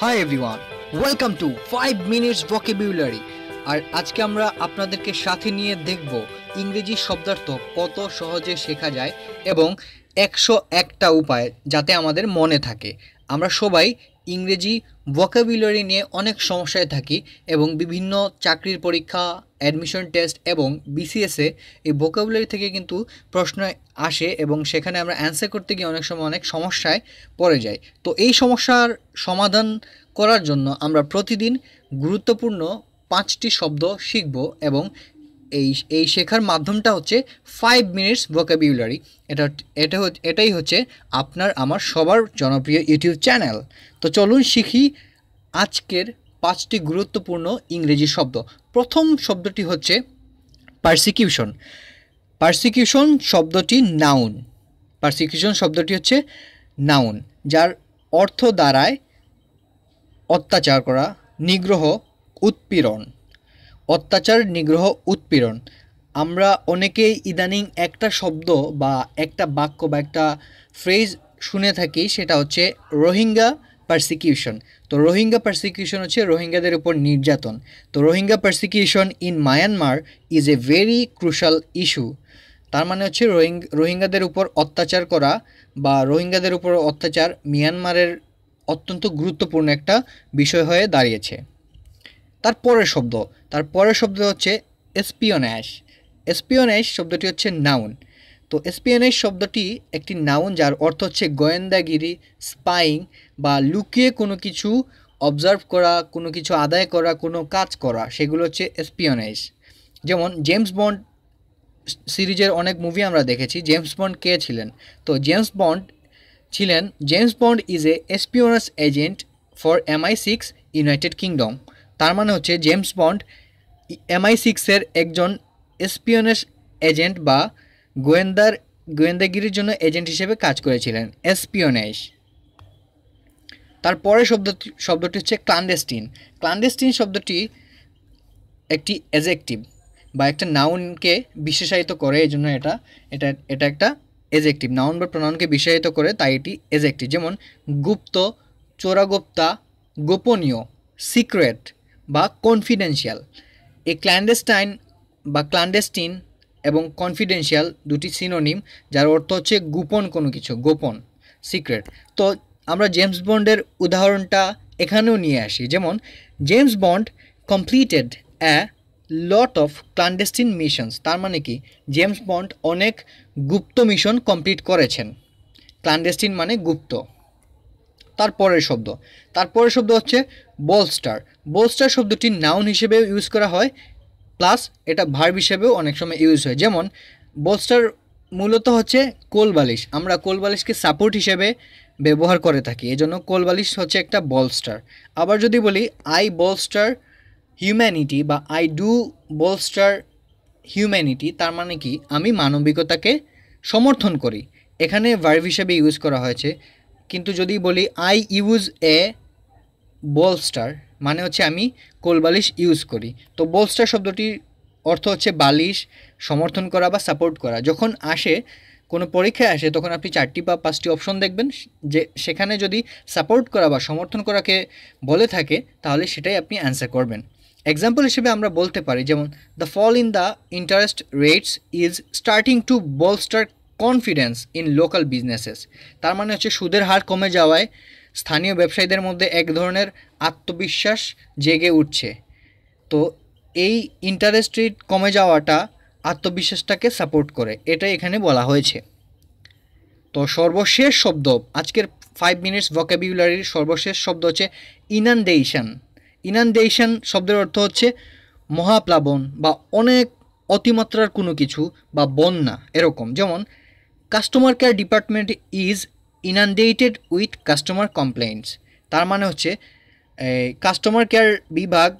high everyone welcome to five minutes vocabulary আর আজকে আমরা আপনাদেরকে সাথে নিয়ে দেখব ইংরেজি শব্দার্থ কত সহজে শেখা যায় এবং একশো একটা উপায় যাতে আমাদের মনে থাকে আমরা সবাই ইংরেজি ভোকাবুলারি নিয়ে অনেক সমস্যায় থাকি এবং বিভিন্ন চাকরির পরীক্ষা অ্যাডমিশন টেস্ট এবং বিসিএসে এই ভোকাবুলারি থেকে কিন্তু প্রশ্ন আসে এবং সেখানে আমরা অ্যান্সার করতে গিয়ে অনেক সময় অনেক সমস্যায় পড়ে যাই তো এই সমস্যার সমাধান করার জন্য আমরা প্রতিদিন গুরুত্বপূর্ণ পাঁচটি শব্দ শিখব এবং এই এই শেখার মাধ্যমটা হচ্ছে ফাইভ মিনিটস ভোকাবিউলারি এটা এটা এটাই হচ্ছে আপনার আমার সবার জনপ্রিয় ইউটিউব চ্যানেল তো চলুন শিখি আজকের পাঁচটি গুরুত্বপূর্ণ ইংরেজি শব্দ প্রথম শব্দটি হচ্ছে পার্সিকিউশন পার্সিকিউশন শব্দটি নাউন পার্সিকিউশন শব্দটি হচ্ছে নাউন যার অর্থ দ্বারায় অত্যাচার করা নিগ্রহ উৎপীড়ন অত্যাচার নিগ্রহ উৎপীড়ন আমরা অনেকেই ইদানিং একটা শব্দ বা একটা বাক্য বা একটা ফ্রেজ শুনে থাকি সেটা হচ্ছে রোহিঙ্গা পার্সিকিউশন তো রোহিঙ্গা পার্সিকিউশন হচ্ছে রোহিঙ্গাদের উপর নির্যাতন তো Rohingya persecution in Myanmar is a very crucial issue তার মানে হচ্ছে রোহিঙ্গাদের উপর অত্যাচার করা বা রোহিঙ্গাদের উপর অত্যাচার মিয়ানমারের অত্যন্ত গুরুত্বপূর্ণ একটা বিষয় হয়ে দাঁড়িয়েছে তার পরের শব্দ তার পরের শব্দ হচ্ছে এসপিওন্যাশ এসপিওন্যাশ শব্দটি হচ্ছে নাউন তো এসপিওন্যাশ শব্দটি একটি নাউন যার অর্থ হচ্ছে গোয়েন্দাগিরি স্পাইং বা লুকিয়ে কোনো কিছু অবজার্ভ করা কোনো কিছু আদায় করা কোনো কাজ করা সেগুলো হচ্ছে স্পিয়নেজ যেমন জেমস বন্ড সিরিজের অনেক মুভি আমরা দেখেছি জেমস বন্ড কে ছিলেন তো জেমস বন্ড ছিলেন James Bond is a espionage agent for MI six United Kingdom তার মানে হচ্ছে জেমস বন্ড এমআই সিক্সের একজন এসপিওনাস এজেন্ট বা গোয়েন্দার গোয়েন্দাগিরির জন্য এজেন্ট হিসেবে কাজ করেছিলেন এসপিওনেশ তারপরের শব্দ শব্দটি হচ্ছে ক্লান্ডেস্টিন ক্লান্ডেস্টিন শব্দটি একটি এজেক্টিভ বা একটা নাউনকে বিশেষায়িত করে এই জন্য এটা এটা এটা একটা এজেক্টিভ নাউন বা প্রনাউনকে বিশেষায়িত করে তাই এটি এজেক্টিভ যেমন গুপ্ত চোরাগুপ্তা গোপনীয় সিক্রেট বা কনফিডেন্সিয়াল এই ক্ল্যান্ডেস্টাইন বা ক্লান্ডেস্টিন এবং কনফিডেন্সিয়াল দুটি সিনোনিম যার অর্থ হচ্ছে গোপন কোনো কিছু গোপন সিক্রেট তো আমরা জেমস বন্ডের উদাহরণটা এখানেও নিয়ে আসি যেমন James Bond completed a lot of clandestine missions তার মানে কি জেমস বন্ড অনেক গুপ্ত মিশন কমপ্লিট করেছেন ক্লান্ডেস্টিন মানে গুপ্ত তারপরের শব্দ তারপরের শব্দ হচ্ছে বলস্টার বলস্টার শব্দটি নাউন হিসেবেও ইউজ করা হয় প্লাস এটা ভার্ব হিসেবেও অনেক সময় ইউজ হয় যেমন বলস্টার মূলত হচ্ছে কোল বালিশ আমরা কোল বালিশকে সাপোর্ট হিসেবে ব্যবহার করে থাকি এজন্য বালিশ হচ্ছে একটা বলস্টার আবার যদি বলি আই বলস্টার হিউম্যানিটি বা আই ডু বলস্টার হিউম্যানিটি তার মানে কি আমি মানবিকতাকে সমর্থন করি এখানে ভার্ভ হিসেবে ইউজ করা হয়েছে কিন্তু যদি বলি আই ইউজ এ বলস্টার মানে হচ্ছে আমি কোল বালিশ ইউজ করি তো বলস্টার শব্দটির অর্থ হচ্ছে বালিশ সমর্থন করা বা সাপোর্ট করা যখন আসে কোনো পরীক্ষায় আসে তখন আপনি চারটি বা পাঁচটি অপশন দেখবেন যে সেখানে যদি সাপোর্ট করা বা সমর্থন করাকে বলে থাকে তাহলে সেটাই আপনি অ্যান্সার করবেন এক্সাম্পল হিসেবে আমরা বলতে পারি যেমন the fall in the interest rates is starting to bolster confidence in local businesses তার মানে হচ্ছে সুদের হার কমে যাওয়ায় স্থানীয় ব্যবসায়ীদের মধ্যে এক ধরনের আত্মবিশ্বাস জেগে উঠছে তো এই ইন্টারেস্ট রেট কমে যাওয়াটা আত্মবিশ্বাসটাকে সাপোর্ট করে এটা এখানে বলা হয়েছে তো সর্বশেষ শব্দ আজকের ফাইভ মিনিটস ভোকাবুলারির সর্বশেষ শব্দ হচ্ছে ইনানডেশন ইনানডেশন শব্দের অর্থ হচ্ছে মহাপ্লাবন বা অনেক অতিমাত্রার কোনো কিছু বা বন্যা এরকম যেমন customer care department is inundated with customer complaints তার মানে হচ্ছে কাস্টমার কেয়ার বিভাগ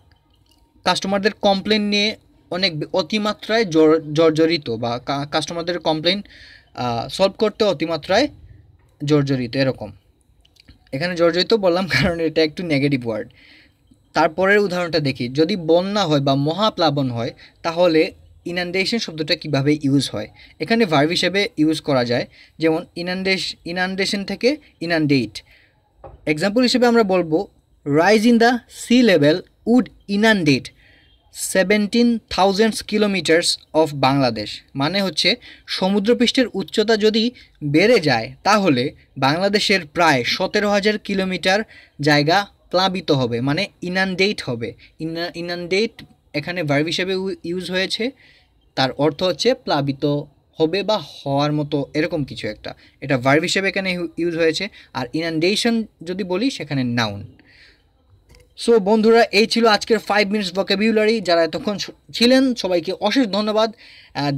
কাস্টমারদের কমপ্লেন নিয়ে অনেক অতিমাত্রায় জর জর্জরিত বা কাস্টমারদের কমপ্লেন সলভ করতে অতিমাত্রায় জর্জরিত এরকম এখানে জর্জরিত বললাম কারণ এটা একটু নেগেটিভ ওয়ার্ড তারপরের উদাহরণটা দেখি যদি বন্যা হয় বা মহাপ্লাবন হয় তাহলে ইনান্ডেশন শব্দটা কিভাবে ইউজ হয় এখানে ভার্ব হিসেবে ইউজ করা যায় যেমন ইনান্ডেশ ইনান্ডেশন থেকে ইনান্ডেট এক্সাম্পল হিসেবে আমরা বলবো rise in the sea level would inundate seventeen thousands kilometres of Bangladesh মানে হচ্ছে সমুদ্রপৃষ্ঠের উচ্চতা যদি বেড়ে যায় তাহলে বাংলাদেশের প্রায় সতেরো হাজার কিলোমিটার জায়গা প্লাবিত হবে মানে ইনানডেট হবে ইনা ইনানডেট এখানে ভার্ব হিসেবে ইউজ হয়েছে তার অর্থ হচ্ছে প্লাবিত হবে বা হওয়ার মতো এরকম কিছু একটা এটা ভার্ব হিসেবে এখানে ইউজ হয়েছে আর ইনানডেশন যদি বলি সেখানে নাউন সো বন্ধুরা এই ছিল আজকের ফাইভ মিনিটস ভোকাবুলারি যারা এতক্ষণ ছিলেন সবাইকে অশেষ ধন্যবাদ